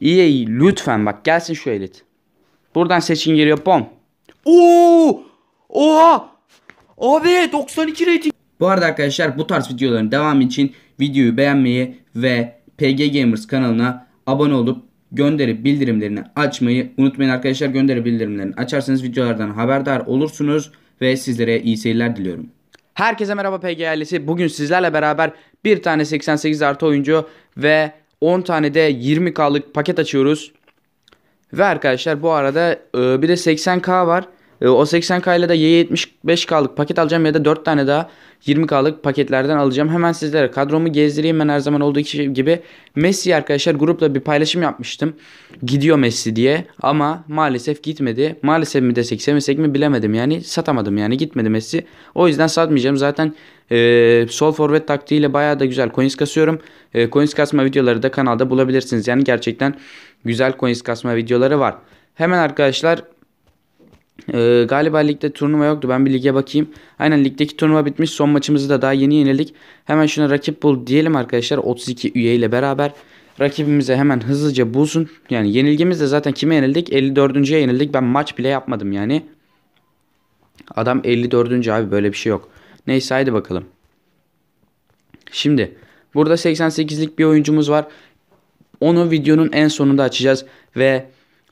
EA lütfen bak gelsin şu elit. Buradan seçin geliyor bom. Oo! Oha! Abi 92 rating. Bu arada arkadaşlar bu tarz videoların devamı için videoyu beğenmeyi ve PG Gamers kanalına abone olup gönderi bildirimlerini açmayı unutmayın arkadaşlar. Gönderi bildirimlerini açarsanız videolardan haberdar olursunuz ve sizlere iyi seyirler diliyorum. Herkese merhaba PG ailesi. Bugün sizlerle beraber bir tane 88 artı oyuncu ve 10 tane de 20K'lık paket açıyoruz. Ve arkadaşlar bu arada e, bir de 80K var. E, o 80K ile de Y75K'lık paket alacağım ya da 4 tane daha 20K'lık paketlerden alacağım. Hemen sizlere kadromu gezdireyim. Ben her zaman olduğu gibi Messi arkadaşlar grupla bir paylaşım yapmıştım. Gidiyor Messi diye ama maalesef gitmedi. Maalesef mi desek sevmesek mi bilemedim yani satamadım yani gitmedi Messi. O yüzden satmayacağım zaten e, sol forvet taktiğiyle baya da güzel coins kasıyorum. E, coins kasma videoları da kanalda bulabilirsiniz. Yani gerçekten güzel coins kasma videoları var. Hemen arkadaşlar e, galiba ligde turnuva yoktu. Ben bir lige bakayım. Aynen ligdeki turnuva bitmiş. Son maçımızı da daha yeni yenildik. Hemen şuna rakip bul diyelim arkadaşlar. 32 üyeyle beraber rakibimize hemen hızlıca bulsun. Yani yenilgimiz zaten kime yenildik? 54. yenildik. Ben maç bile yapmadım yani. Adam 54. abi böyle bir şey yok. Neyse haydi bakalım. Şimdi burada 88'lik bir oyuncumuz var. Onu videonun en sonunda açacağız ve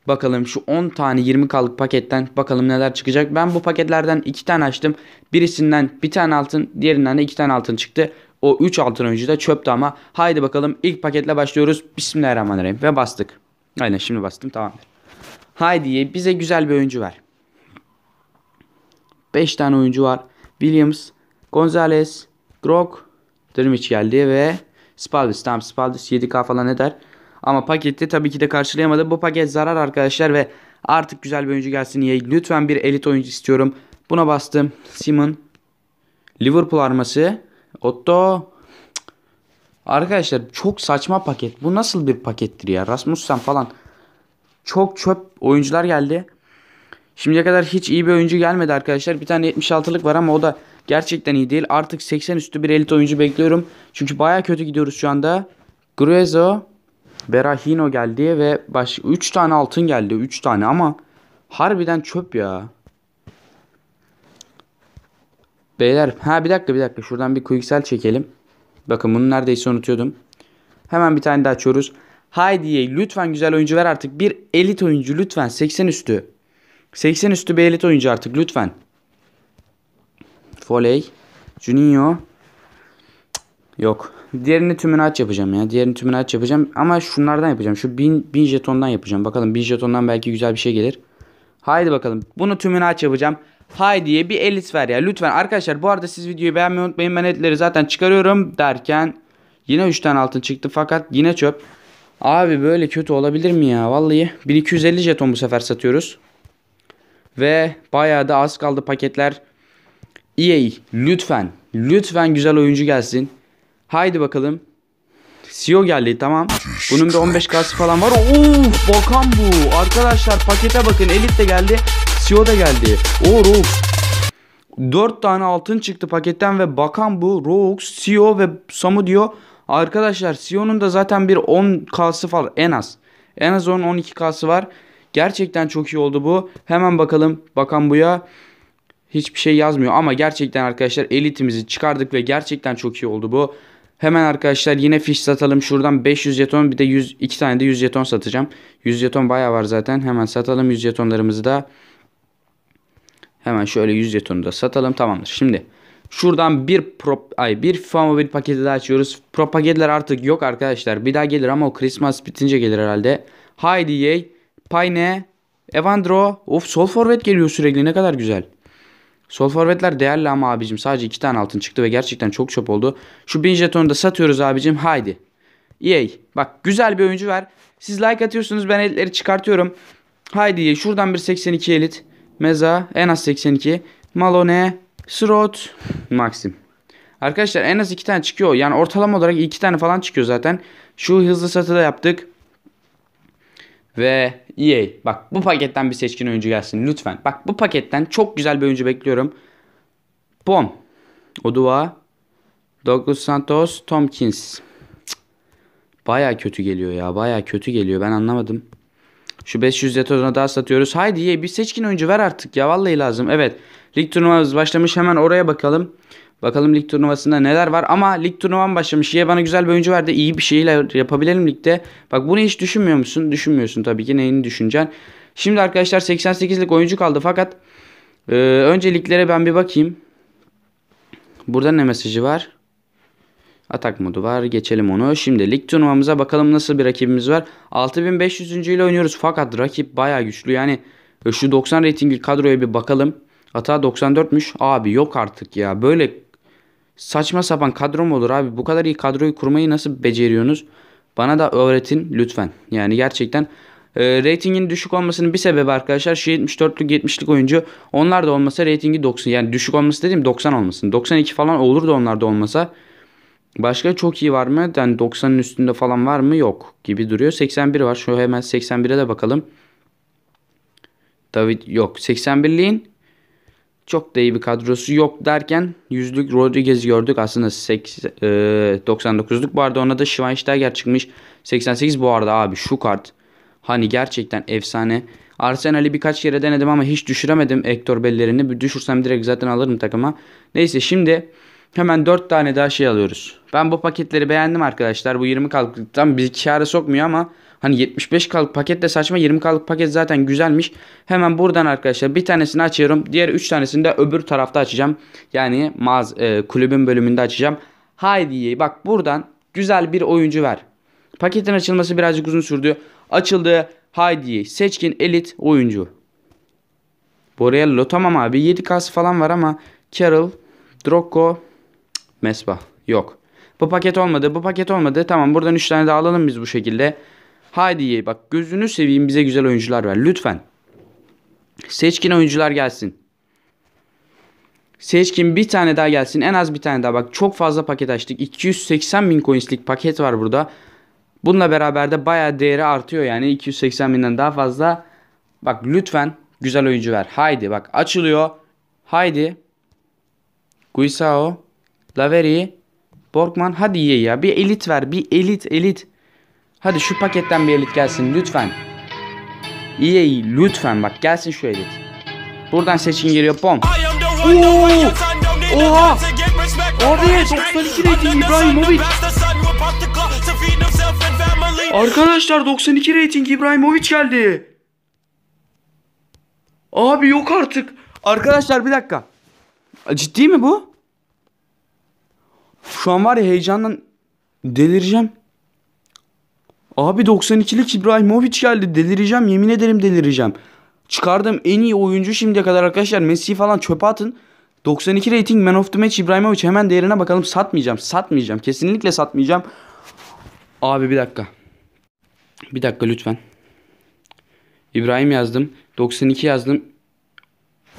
bakalım şu 10 tane 20 kalık paketten bakalım neler çıkacak. Ben bu paketlerden 2 tane açtım. Birisinden bir tane altın, diğerinden de 2 tane altın çıktı. O 3 altın oyuncu da çöptü ama haydi bakalım ilk paketle başlıyoruz. Bismillahirrahmanirrahim ve bastık. Aynen şimdi bastım tamamdır. Haydi bize güzel bir oyuncu ver. 5 tane oyuncu var. Williams, Gonzales, Grok, Drimic geldi ve Spaldis. Tamam Spaldis 7K falan eder. Ama pakette tabii ki de karşılayamadı. Bu paket zarar arkadaşlar ve artık güzel bir oyuncu gelsin diye lütfen bir elit oyuncu istiyorum. Buna bastım. Simon. Liverpool arması. Otto. Arkadaşlar çok saçma paket. Bu nasıl bir pakettir ya? Rasmussen falan. Çok çöp oyuncular geldi. Şimdiye kadar hiç iyi bir oyuncu gelmedi arkadaşlar. Bir tane 76'lık var ama o da Gerçekten iyi değil. Artık 80 üstü bir elit oyuncu bekliyorum. Çünkü baya kötü gidiyoruz şu anda. Gruezo, Berahino geldi ve baş 3 tane altın geldi. 3 tane ama harbiden çöp ya. Beyler ha bir dakika bir dakika şuradan bir quicksel çekelim. Bakın bunu neredeyse unutuyordum. Hemen bir tane daha açıyoruz. Haydi lütfen güzel oyuncu ver artık. Bir elit oyuncu lütfen 80 üstü. 80 üstü bir elit oyuncu artık lütfen. Voley. Juninho. Yok. Diğerini tümünü aç yapacağım ya. Diğerini tümünü aç yapacağım. Ama şunlardan yapacağım. Şu 1000 1000 jetondan yapacağım. Bakalım 1000 jetondan belki güzel bir şey gelir. Haydi bakalım. Bunu tümünü aç yapacağım. Haydi'ye bir elis ver ya. Lütfen arkadaşlar bu arada siz videoyu beğenmeyi unutmayın. Ben etleri zaten çıkarıyorum derken yine 3 tane altın çıktı fakat yine çöp. Abi böyle kötü olabilir mi ya? Vallahi 1250 jeton bu sefer satıyoruz. Ve bayağı da az kaldı paketler EA lütfen lütfen güzel oyuncu gelsin. Haydi bakalım. CEO geldi tamam. Bunun bir 15 kası falan var. Of Volkan bu. Arkadaşlar pakete bakın. Elit de geldi. CEO da geldi. O Rox. 4 tane altın çıktı paketten ve bakan bu. Rox, CEO ve Samu diyor. Arkadaşlar CEO'nun da zaten bir 10 kası falan en az. En az 10-12 kası var. Gerçekten çok iyi oldu bu. Hemen bakalım bakan buya hiçbir şey yazmıyor. Ama gerçekten arkadaşlar elitimizi çıkardık ve gerçekten çok iyi oldu bu. Hemen arkadaşlar yine fiş satalım. Şuradan 500 jeton bir de 100, 2 tane de 100 jeton satacağım. 100 jeton baya var zaten. Hemen satalım 100 jetonlarımızı da. Hemen şöyle 100 jetonu da satalım. Tamamdır. Şimdi şuradan bir pro ay bir FIFA mobil paketi daha açıyoruz. Pro paketler artık yok arkadaşlar. Bir daha gelir ama o Christmas bitince gelir herhalde. Haydi yey. Payne. Evandro. Of sol forvet geliyor sürekli ne kadar güzel. Sol forvetler değerli ama abicim sadece 2 tane altın çıktı ve gerçekten çok çöp oldu. Şu bin jetonu da satıyoruz abicim haydi. EA bak güzel bir oyuncu ver. Siz like atıyorsunuz ben elitleri çıkartıyorum. Haydi EA şuradan bir 82 elit. Meza en az 82. Malone. Srot. Maxim. Arkadaşlar en az 2 tane çıkıyor. Yani ortalama olarak 2 tane falan çıkıyor zaten. Şu hızlı satı da yaptık. Ve EA bak bu paketten bir seçkin oyuncu gelsin lütfen. Bak bu paketten çok güzel bir oyuncu bekliyorum. Bom. Odua. Douglas Santos. Tomkins. Baya kötü geliyor ya. Baya kötü geliyor. Ben anlamadım. Şu 500 detona daha satıyoruz. Haydi ye bir seçkin oyuncu ver artık ya. Vallahi lazım. Evet. Lig turnuvamız başlamış. Hemen oraya bakalım. Bakalım lig turnuvasında neler var ama lig turnuvan başlamış. Şeye bana güzel bir oyuncu verdi. İyi bir şeyler yapabilelim ligde. Bak bunu hiç düşünmüyor musun? Düşünmüyorsun tabii ki. Neyini düşüneceksin? Şimdi arkadaşlar 88'lik oyuncu kaldı fakat e, önce ben bir bakayım. Burada ne mesajı var? Atak modu var. Geçelim onu. Şimdi lig turnuvamıza bakalım nasıl bir rakibimiz var. 6500. ile oynuyoruz fakat rakip baya güçlü. Yani e, şu 90 reytingli kadroya bir bakalım. Hata 94'müş. Abi yok artık ya. Böyle Saçma sapan kadro mu olur abi? Bu kadar iyi kadroyu kurmayı nasıl beceriyorsunuz? Bana da öğretin lütfen. Yani gerçekten e, reytingin düşük olmasının bir sebebi arkadaşlar şu 74'lük 70'lik oyuncu onlar da olmasa reytingi 90 yani düşük olması dediğim 90 olmasın. 92 falan olur da onlar da olmasa. Başka çok iyi var mı? Yani 90'ın üstünde falan var mı? Yok gibi duruyor. 81 var. Şu hemen 81'e de bakalım. David yok. 81'liğin çok da iyi bir kadrosu yok derken yüzlük Rodriguez gördük. Aslında 8, e, 99'luk bu arada ona da Schweinsteiger çıkmış. 88 bu arada abi şu kart. Hani gerçekten efsane. Arsenal'i birkaç kere denedim ama hiç düşüremedim Hector Bellerini. Düşürsem direkt zaten alırım takıma. Neyse şimdi Hemen 4 tane daha şey alıyoruz. Ben bu paketleri beğendim arkadaşlar. Bu 20 kalıplıktan bizi kâra sokmuyor ama hani 75 kalıp paket de saçma. 20 kalıp paket zaten güzelmiş. Hemen buradan arkadaşlar bir tanesini açıyorum. Diğer 3 tanesini de öbür tarafta açacağım. Yani maz e, kulübün bölümünde açacağım. Haydi bak buradan güzel bir oyuncu ver. Paketin açılması birazcık uzun sürdü. Açıldı. Haydi seçkin elit oyuncu. Borello tamam abi 7 kas falan var ama Carroll, Drocco, Mesbah. Yok. Bu paket olmadı. Bu paket olmadı. Tamam buradan 3 tane daha alalım biz bu şekilde. Hadi bak gözünü seveyim bize güzel oyuncular ver. Lütfen. Seçkin oyuncular gelsin. Seçkin bir tane daha gelsin. En az bir tane daha. Bak çok fazla paket açtık. 280 bin coinslik paket var burada. Bununla beraber de baya değeri artıyor yani. 280 binden daha fazla. Bak lütfen güzel oyuncu ver. Haydi bak açılıyor. Haydi. Guisao. Laveri, Borgman hadi iyi ya. Bir elit ver. Bir elit elit. Hadi şu paketten bir elit gelsin lütfen. İyi iyi lütfen bak gelsin şu elit. Buradan seçin geliyor bom. Oo! Oha! Oraya 92 rating İbrahimovic. Arkadaşlar 92 rating İbrahimovic geldi. Abi yok artık. Arkadaşlar bir dakika. Ciddi mi bu? Şu an var ya heyecandan delireceğim. Abi 92'lik İbrahimovic geldi. Delireceğim yemin ederim delireceğim. Çıkardığım en iyi oyuncu şimdiye kadar arkadaşlar. Messi falan çöpe atın. 92 rating Man of the Match İbrahimovic hemen değerine bakalım. Satmayacağım. Satmayacağım. Kesinlikle satmayacağım. Abi bir dakika. Bir dakika lütfen. İbrahim yazdım. 92 yazdım.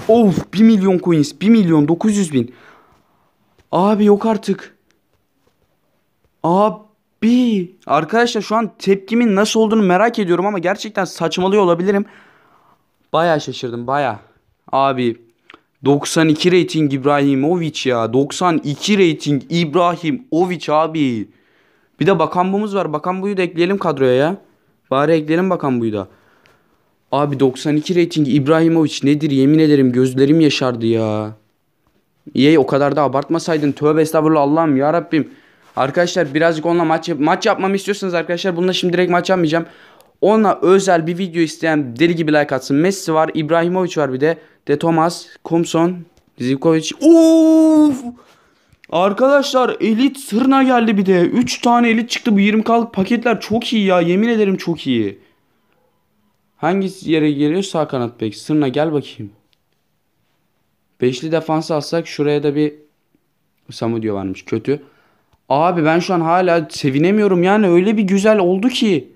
Of 1 milyon coins. 1 milyon 900 bin. Abi yok artık. Abi. Arkadaşlar şu an tepkimin nasıl olduğunu merak ediyorum ama gerçekten saçmalıyor olabilirim. Baya şaşırdım baya. Abi 92 rating İbrahimovic ya. 92 rating İbrahimovic abi. Bir de Bakan Bakambumuz var. Bakan buyu da ekleyelim kadroya ya. Bari ekleyelim Bakan buyu da. Abi 92 rating İbrahimovic nedir yemin ederim gözlerim yaşardı ya. EA o kadar da abartmasaydın. Tövbe estağfurullah Allah'ım ya Rabbim. Arkadaşlar birazcık onunla maç yap maç yapmamı istiyorsanız arkadaşlar bununla şimdi direkt maç yapmayacağım. Ona özel bir video isteyen deli gibi like atsın. Messi var, İbrahimovic var bir de. De Thomas, Kumson, Zivkovic. Uf! Arkadaşlar elit sırna geldi bir de. 3 tane elit çıktı. Bu 20 kalık paketler çok iyi ya. Yemin ederim çok iyi. Hangi yere geliyor sağ kanat bek? Sırna gel bakayım. Beşli defans alsak şuraya da bir Samu diyor varmış kötü. Abi ben şu an hala sevinemiyorum yani öyle bir güzel oldu ki.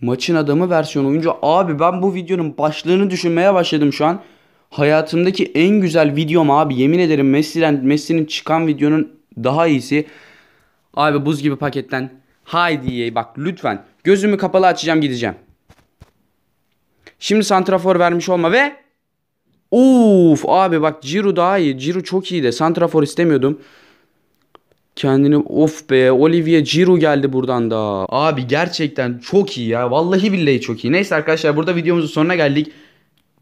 Maçın adamı versiyonu oyuncu. Abi ben bu videonun başlığını düşünmeye başladım şu an. Hayatımdaki en güzel videom abi. Yemin ederim Messi'den Messi'nin çıkan videonun daha iyisi. Abi buz gibi paketten. Haydi ye bak lütfen. Gözümü kapalı açacağım gideceğim. Şimdi santrafor vermiş olma ve Uf abi bak Ciro daha iyi. Ciro çok iyiydi. santrafor istemiyordum. Kendini of be Olivia Ciro geldi buradan da. Abi gerçekten çok iyi ya. Vallahi billahi çok iyi. Neyse arkadaşlar burada videomuzun sonuna geldik.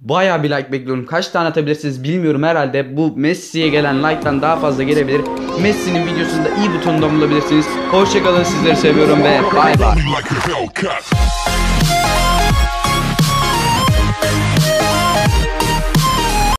Baya bir like bekliyorum. Kaç tane atabilirsiniz bilmiyorum herhalde. Bu Messi'ye gelen like'tan daha fazla gelebilir. Messi'nin videosunda iyi butonunda bulabilirsiniz. Hoşçakalın sizleri seviyorum ve bay bay.